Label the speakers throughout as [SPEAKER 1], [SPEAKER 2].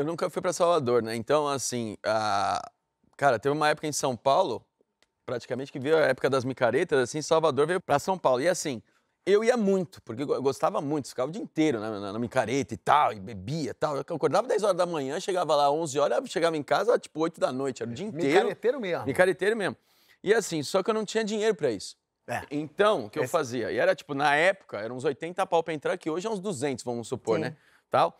[SPEAKER 1] eu nunca fui para Salvador, né? Então, assim, a... cara, teve uma época em São Paulo, praticamente que veio a época das micaretas, assim, Salvador veio para São Paulo. E assim, eu ia muito, porque eu gostava muito, ficava o dia inteiro né, na, na micareta e tal, e bebia e tal. Eu acordava 10 horas da manhã, chegava lá 11 horas, chegava em casa tipo 8 da noite, era o dia inteiro. Micareteiro mesmo. Micareteiro mesmo. E assim, só que eu não tinha dinheiro para isso. É. Então, o que Esse... eu fazia? E era tipo, na época, eram uns 80 pau pra entrar, que hoje é uns 200, vamos supor, Sim. né? Tal.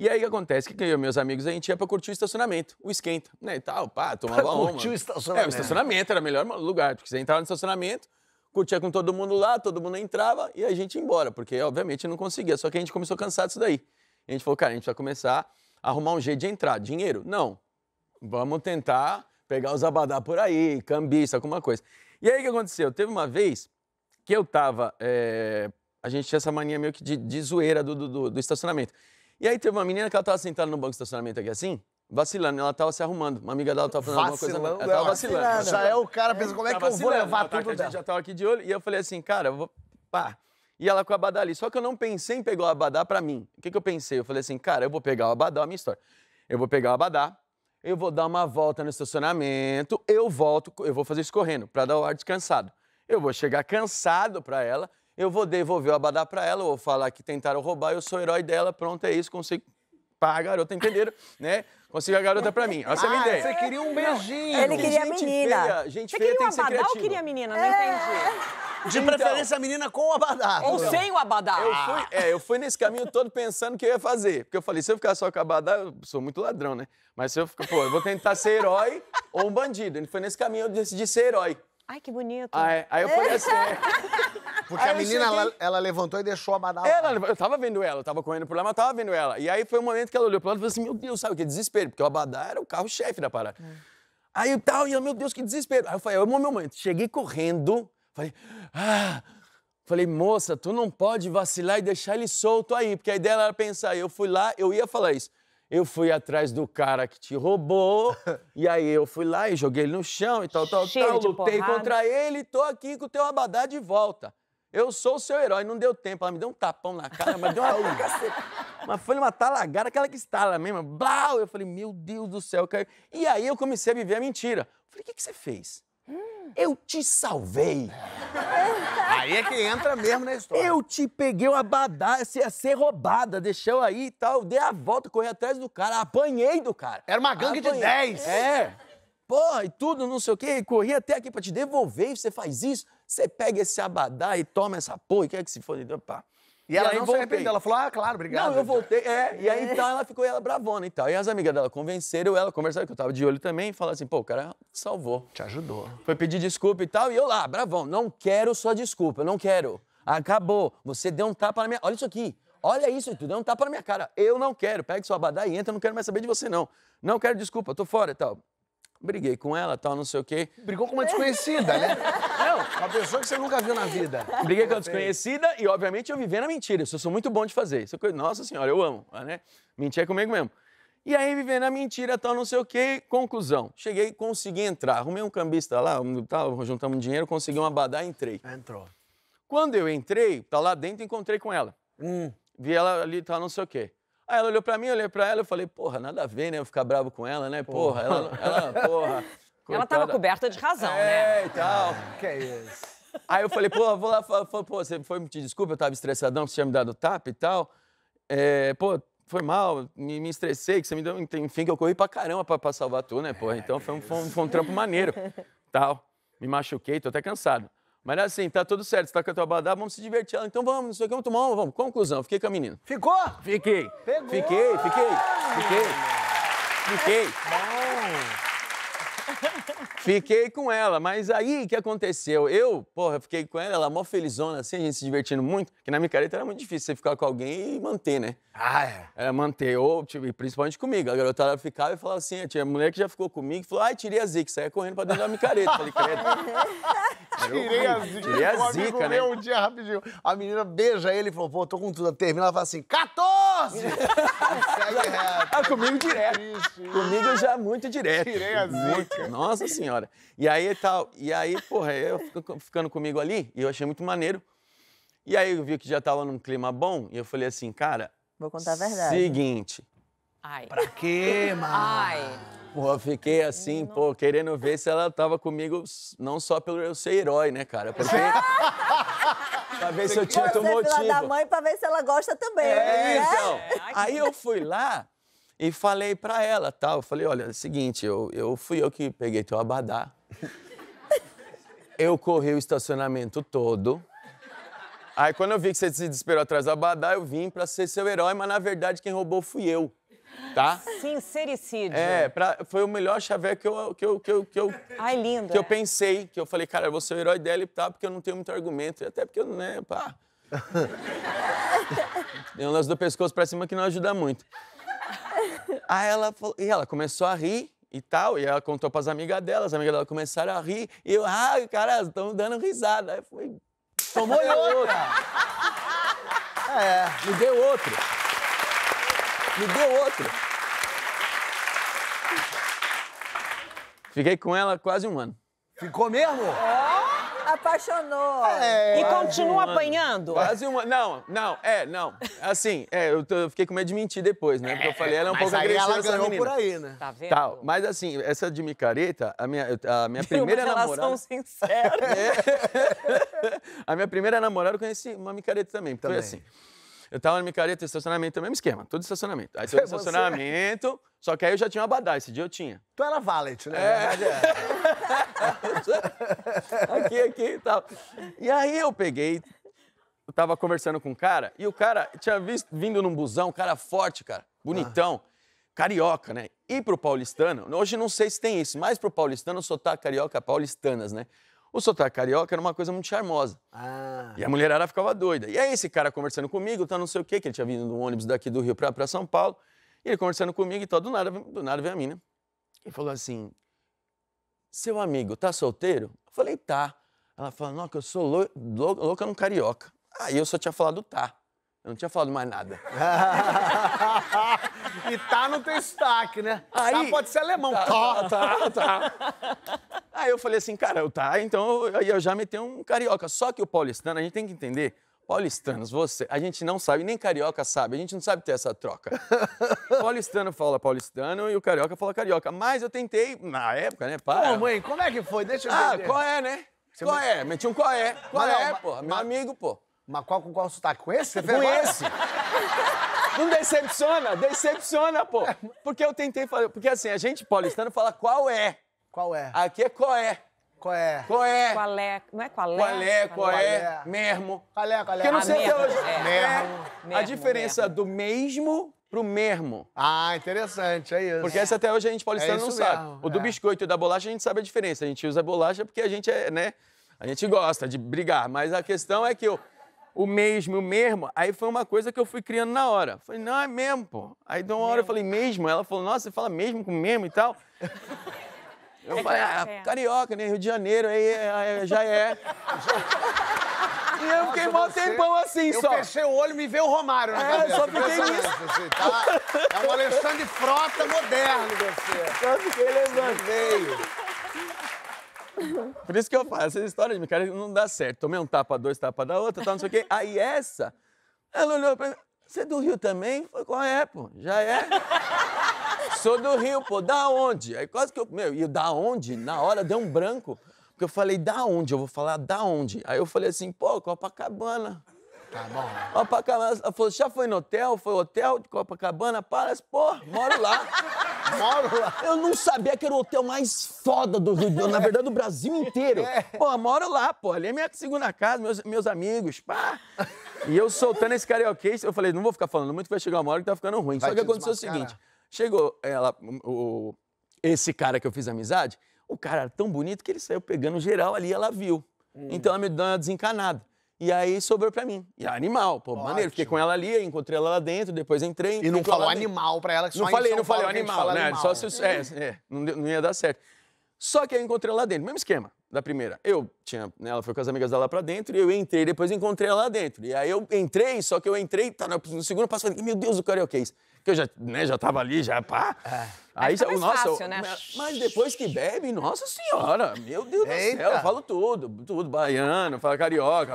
[SPEAKER 1] E aí o que acontece? Que eu e meus amigos, a gente ia pra curtir o estacionamento, o esquenta, né? E tal, pá, tomava pra uma. Curtir o estacionamento. É, o estacionamento era o melhor lugar, porque você entrava no estacionamento, curtia com todo mundo lá, todo mundo entrava e a gente ia embora, porque obviamente não conseguia. Só que a gente começou cansado disso daí. A gente falou, cara, a gente vai começar a arrumar um jeito de entrar. Dinheiro? Não. Vamos tentar pegar os abadá por aí, cambista, alguma coisa. E aí o que aconteceu? Teve uma vez que eu tava. É... A gente tinha essa mania meio que de, de zoeira do, do, do, do estacionamento. E aí teve uma menina que ela tava sentada no banco de estacionamento aqui assim, vacilando, ela tava se arrumando. Uma amiga dela tava fazendo vacilando, alguma coisa. Ela tava vacilando. vacilando. Já é o cara pensa, é, como é tá que eu vou levar tá tudo dela? A gente já tava aqui de olho e eu falei assim, cara, eu vou... pá. E ela com a Abadá ali. Só que eu não pensei em pegar o Abadá pra mim. O que, que eu pensei? Eu falei assim, cara, eu vou pegar o Abadá, a minha história. Eu vou pegar o Abadá, eu vou dar uma volta no estacionamento, eu volto, eu vou fazer isso correndo, pra dar o ar descansado. Eu vou chegar cansado pra ela, eu vou devolver o abadá para ela, vou falar que tentaram roubar, eu sou herói dela, pronto, é isso, consigo pá, a garota, entenderam, né? Consigo a garota pra mim. Essa é a minha ah, ideia. Você queria um beijinho. Ele queria gente a menina. Feia, gente você feia tem que ser abadá ou queria a menina? Não é. entendi. De então, preferência a menina com o abadá. Ou então, sem o abadá. Eu fui, é, eu fui nesse caminho todo pensando o que eu ia fazer. Porque eu falei, se eu ficar só com o abadá, eu sou muito ladrão, né? Mas se eu ficar, pô, eu vou tentar ser herói ou um bandido. Ele foi nesse caminho, eu decidi ser herói. Ai, que bonito. Aí eu falei assim, é.
[SPEAKER 2] Porque aí a menina, cheguei... ela,
[SPEAKER 1] ela, levantou e deixou a banana. Ela, eu tava vendo ela, eu tava correndo por lá, mas eu tava vendo ela. E aí foi um momento que ela olhou pro lado e falou assim: Meu Deus, sabe o que? Desespero, porque o Abadá era o carro-chefe da parada. Hum. Aí eu tal, e eu, meu Deus, que desespero. Aí eu falei: é o meu momento, cheguei correndo, falei: Ah. Falei, moça, tu não pode vacilar e deixar ele solto aí, porque a ideia era pensar. Eu fui lá, eu ia falar isso. Eu fui atrás do cara que te roubou, e aí eu fui lá e joguei ele no chão e tal, tal, Cheio tal. Lutei porrada. contra ele e tô aqui com o teu abadá de volta. Eu sou o seu herói, não deu tempo. Ela me deu um tapão na cara, mas deu uma. mas foi uma talagada, aquela que estala mesmo. Blau! Eu falei, meu Deus do céu, caiu. E aí eu comecei a viver a mentira. Eu falei, o que, que você fez? Hum. Eu te salvei. aí é que entra mesmo na história. Eu te peguei uma badada, ia ser roubada, deixou aí e tal. Dei a volta, corri atrás do cara, apanhei do cara. Era uma gangue apanhei. de 10. É. Porra, e tudo, não sei o quê. Corri até aqui pra te devolver e você faz isso. Você pega esse abadá e toma essa porra e quer que se foda. Pá. E, e ela não voltei. se arrependeu, ela falou, ah, claro, obrigado. Não, eu voltei, é. E aí, é. então, ela ficou, ela bravona e tal. E as amigas dela convenceram ela, conversaram que eu tava de olho também, e falaram assim, pô, o cara salvou. Te ajudou. Foi pedir desculpa e tal, e eu lá, bravão, não quero sua desculpa, não quero. Acabou, você deu um tapa na minha... Olha isso aqui, olha isso, tu deu um tapa na minha cara. Eu não quero, pega sua abadá e entra, eu não quero mais saber de você, não. Não quero desculpa, tô fora e tal. Briguei com ela, tal, não sei o quê. Brigou com uma desconhecida, né? Não, uma pessoa que você nunca viu na vida. Briguei com a desconhecida e, obviamente, eu vivi na mentira. Isso eu sou muito bom de fazer. Isso é nossa senhora, eu amo, né? Mentir é comigo mesmo. E aí, vivendo a mentira, tal, não sei o quê. Conclusão. Cheguei, consegui entrar. Arrumei um cambista lá, tal, juntamos dinheiro, consegui uma badá e entrei. Entrou. Quando eu entrei, tá lá dentro, encontrei com ela. Hum. Vi ela ali, tal, não sei o quê. Aí ela olhou pra mim, olhei pra ela, eu falei, porra, nada a ver, né? Eu ficar bravo com ela, né? Porra, porra. Ela, ela, porra. Coitada. Ela tava coberta de razão, é, né? É, e tal. Que é isso. Aí eu falei, pô, vou lá, pô, você foi me pedir desculpa, eu tava estressadão, você tinha me dado tap e tal. É, pô, foi mal, me, me, estressei, que você me deu, enfim, que eu corri pra caramba pra, pra salvar tu, né, pô? É, então foi um, foi, um, foi um trampo maneiro, tal. Me machuquei, tô até cansado. Mas é assim, tá tudo certo, você tá com a tua badada, vamos se divertir. Ela, então vamos, não sei o que, vamos tomar, vamos. Conclusão, fiquei com a menina. Ficou? Fiquei. Pegou. Fiquei, fiquei, fiquei. Fiquei. Fiquei com ela, mas aí o que aconteceu? Eu, porra, fiquei com ela, ela mó felizona, assim, a gente se divertindo muito, que na micareta era muito difícil você ficar com alguém e manter, né? Ah, é? Era é, manter, ou, tipo, principalmente comigo. A garotada ficava e falava assim, ah, a, mulher que já ficou comigo, falou, ai, tirei a zica, saia correndo pra dentro da micareta. Falei, credo. tirei a zica. Tirei a zica, né? um dia rapidinho, a menina beija ele e falou, pô, tô com tudo. Termina, ela fala assim, cata! dose! Segue reto. Ah, comigo direto. Isso, Comigo já muito direto. Tirei a zica. Nossa senhora. E aí tal. E aí, porra, eu ficando comigo ali, e eu achei muito maneiro. E aí eu vi que já tava num clima bom, e eu falei assim, cara. Vou contar a verdade. Seguinte. Ai. Pra quê, mano? Ai. Pô, eu fiquei assim, não. pô, querendo ver se ela tava comigo, não só pelo eu ser herói, né, cara? Porque. Pra ver se eu tinha outro motivo. Fila da mãe pra ver se ela gosta também. É, né? então. É. Aí eu fui lá e falei pra ela, tal. Eu falei, olha, é o seguinte, eu, eu fui eu que peguei teu abadá. eu corri o estacionamento todo. Aí quando eu vi que você se desesperou atrás do abadá, eu vim pra ser seu herói, mas na verdade quem roubou fui eu tá? Sincericídio. É, pra, foi o melhor chaveiro que eu, que eu, que eu, que eu, Ai, lindo, que é. eu pensei, que eu falei, cara, eu vou ser o herói dela e tá, porque eu não tenho muito argumento. E até porque eu, né, pá. Tem um lance do pescoço pra cima que não ajuda muito. Aí ela falou, e ela começou a rir e tal, e ela contou pras amigas dela, as amigas dela começaram a rir, e eu, ah, cara, estão dando risada. Aí foi, tomou é outra. É. Me deu outro. Me deu outro. Fiquei com ela quase um ano. Ficou mesmo? apaixonou. É, e continua um apanhando? Quase um ano. Não, não, é, não. Assim, é, eu, tô, eu, fiquei com medo de mentir depois, né? Porque eu falei, ela é um Mas pouco agressiva. Ela ganhou menina. por aí, né? Tá vendo? Tal. Mas assim, essa de micareta, a minha, a minha primeira uma namorada. Uma sincera. É, a minha primeira namorada eu conheci uma micareta também. Foi assim. Eu tava na micareta, estacionamento é o mesmo esquema, todo estacionamento. Aí todo estacionamento, só que aí eu já tinha uma badá, esse dia eu tinha. Tu era valet, né? É. é. aqui, aqui e tal. E aí eu peguei, eu tava conversando com um cara, e o cara tinha visto, vindo num busão, um cara forte, cara, bonitão, ah. carioca, né? E pro paulistano, hoje não sei se tem isso, mas pro paulistano só carioca é paulistanas, né? O sotaque carioca era uma coisa muito charmosa. Ah. E a mulherada ficava doida. E aí esse cara conversando comigo, tá não sei o quê, que ele tinha vindo um ônibus daqui do Rio pra, pra São Paulo. E ele conversando comigo e tal, do nada, do nada vem a mina. Ele falou assim, seu amigo, tá solteiro? Eu falei, tá. Ela falou, não, que eu sou lou lou louca no carioca. Aí eu só tinha falado tá. Eu não tinha falado mais nada. e tá no teu destaque, né? Aí, tá pode ser alemão. Tá, tá, tá. tá. Aí eu falei assim, cara, eu, tá, então eu, eu já meti um carioca. Só que o paulistano, a gente tem que entender, paulistanos, você, a gente não sabe, nem carioca sabe, a gente não sabe ter essa troca. paulistano fala paulistano e o carioca fala carioca. Mas eu tentei, na época, né, para. Ô, mãe, como é que foi? Deixa eu ah, ver. Ah, qual é, né? Você qual é? Meti um qual é? Qual é, mas, é, pô? Meu amigo, pô. Mas qual, qual sotaque? Com esse? Com esse. Não decepciona, decepciona, pô. É porque eu tentei fazer. Porque assim, a gente paulistano fala qual é. Qual é? Aqui é qual é. Qual é? Qual é? Qual é? Não é qual é? Qual é? Qual é? é? Mesmo. Qual é? Qual é? Porque eu não sei até hoje. É. É. Mesmo. A diferença do mesmo pro mesmo. Ah, interessante, é isso. Porque essa até hoje a gente paulistano não sabe. O do biscoito e da bolacha a gente sabe a diferença. A gente usa bolacha porque a gente é, né? A gente gosta de brigar, mas a questão é que o, o mesmo, o mesmo, aí foi uma coisa que eu fui criando na hora. Falei, não, é mesmo, pô. Aí de uma hora eu falei, mesmo? Ela falou, nossa, você fala mesmo com mesmo e tal.
[SPEAKER 2] Eu é falei, ah, é. carioca,
[SPEAKER 1] né? Rio de Janeiro, aí já é.
[SPEAKER 2] E eu fiquei Nossa, mó tempão assim eu só. Eu fechei
[SPEAKER 1] o olho e me veio o Romário na é, cabeça. só fiquei nisso. Assim, tá? É o Alexandre Frota moderno você. Só fiquei lembrando. Veio. Por isso que eu falo, essas histórias de me cara não dá certo. Tomei um tapa, dois tapa da outra, tal, não sei o quê. Aí essa, ela olhou pra mim, você é do Rio também? Foi qual é, pô? Já é. Sou do Rio, pô, da onde? Aí quase que eu. Meu, e da onde? Na hora deu um branco. Porque eu falei, da onde? Eu vou falar da onde? Aí eu falei assim, pô, Copacabana. Tá bom. Copacabana. Ela falou, já foi no hotel? Foi hotel de Copacabana? Parece, pô, moro lá. moro lá. Eu não sabia que era o hotel mais foda do Rio, na verdade, do Brasil inteiro. É. Pô, moro lá, pô. Ali é minha segunda casa, meus, meus amigos, pá. E eu soltando esse karaokê, eu falei, não vou ficar falando muito, vai chegar uma hora que tá ficando ruim. Vai Só que aconteceu o seguinte. Chegou ela, o, esse cara que eu fiz amizade, o cara era tão bonito que ele saiu pegando geral ali, ela viu. Hum. Então ela me deu uma desencanada. E aí sobrou pra mim. E é animal, pô, Ótimo. maneiro. Fiquei com ela ali, encontrei ela lá dentro, depois entrei. E não falou animal pra ela que só Não falei, não falei animal, né? Animal. Só né? se. É, é não, não ia dar certo. Só que eu encontrei ela lá dentro, mesmo esquema da primeira. Eu tinha, né, ela foi com as amigas dela para dentro e eu entrei, depois encontrei ela lá dentro. E aí eu entrei, só que eu entrei, tá no, segundo passo, falei, meu Deus, o karaokês. Que eu já, né, já tava ali, já pá. É. é aí, aí já, tá nossa, fácil, né? mas depois que bebe, nossa senhora, meu Deus Eita. do céu, eu falo tudo, tudo baiano, falo carioca,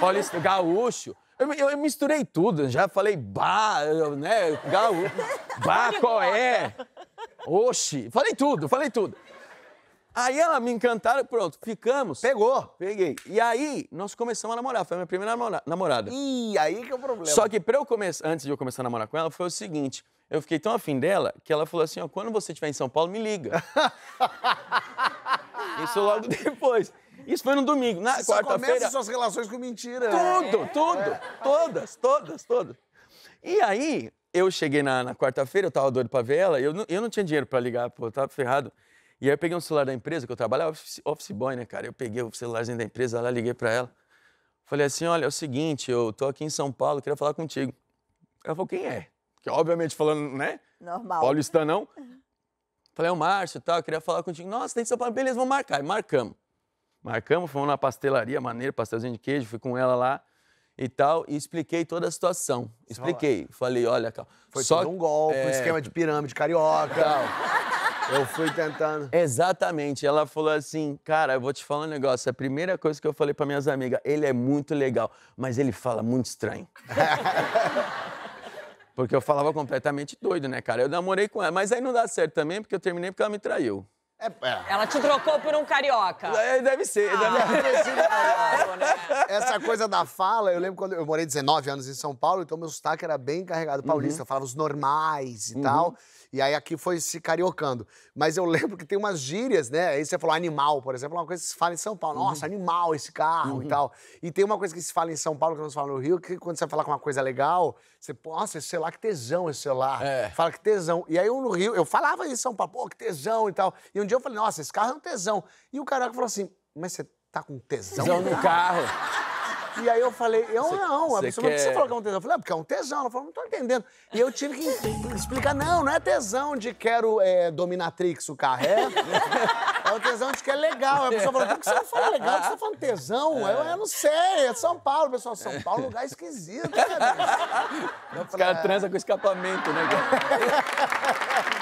[SPEAKER 1] paulista, gaúcho. Eu, eu, eu, misturei tudo, já falei bah, né, gaúcho, bah, qual é? Oxi, falei tudo, falei tudo. Aí ela me encantaram, pronto, ficamos. Pegou. Peguei. E aí nós começamos a namorar, foi a minha primeira namorada. Ih, aí que é o problema. Só que pra eu começar, antes de eu começar a namorar com ela, foi o seguinte, eu fiquei tão afim dela que ela falou assim, ó, quando você estiver em São Paulo, me liga. Isso logo depois. Isso foi no domingo. Na quarta-feira. Você suas relações com mentira. Tudo, é. tudo. É. Todas, todas, todas. E aí, eu cheguei na, na quarta-feira, eu tava doido pra ver ela, eu eu não tinha dinheiro pra ligar, pô, eu tava ferrado. E aí eu peguei um celular da empresa, que eu trabalhava office, office boy, né, cara? Eu peguei o celularzinho da empresa, lá liguei para ela. Falei assim, olha, é o seguinte, eu tô aqui em São Paulo, queria falar contigo. Ela falou, quem é? Que obviamente falando, né? Normal. Paulo né? não uhum. Falei, é o Márcio e tal, queria falar contigo. Nossa, tem São Paulo. Beleza, vamos marcar. E marcamos. Marcamos, fomos na pastelaria, maneiro, pastelzinho de queijo, fui com ela lá e tal, e expliquei toda a situação. É expliquei. Falei, olha, calma. Foi só um golpe, é... um esquema de pirâmide carioca. Tal. Eu fui tentando. Exatamente. Ela falou assim, cara, eu vou te falar um negócio. A primeira coisa que eu falei para minhas amigas, ele é muito legal, mas ele fala muito estranho. porque eu falava completamente doido, né, cara? Eu namorei com ela, mas aí não dá certo também, porque eu terminei porque ela me traiu. É, é. Ela te trocou por um carioca. É, deve ser. Ah, deve ter sido carioca. Né? É. Essa coisa da fala, eu lembro quando eu morei 19 anos em São Paulo, então meu sotaque era bem carregado uhum. paulista. Uhum. Eu falava os normais e uhum. tal. E aí aqui foi se cariocando. Mas eu lembro que tem umas gírias, né? Aí você falou animal, por exemplo, é uma coisa que se fala em São Paulo. Uhum. Nossa, animal esse carro uhum. e tal. E tem uma coisa que se fala em São Paulo, que não se fala no Rio, que quando você fala com uma coisa legal, você, nossa, esse celular, que tesão esse celular. É. Fala que tesão. E aí eu no Rio, eu falava isso em São Paulo, pô, que tesão e tal. E um dia eu falei, nossa, esse carro é um tesão. E o caraca falou assim, mas você tá com tesão? Tesão no carro. E aí eu falei, eu cê, não, a pessoa, quer... que você falou que é um tesão? Eu falei, ah, porque é um tesão. Ela falou, não tô entendendo. E eu tive que explicar, não, não é tesão de quero é, dominatrix o carré. é o é tesão de que é legal. A pessoa falou, por que você não fala legal? Por que você tá falando tesão? É. Eu, eu não sei, é São Paulo. Pessoal, São Paulo é um lugar esquisito, né? Os caras transam com escapamento, né?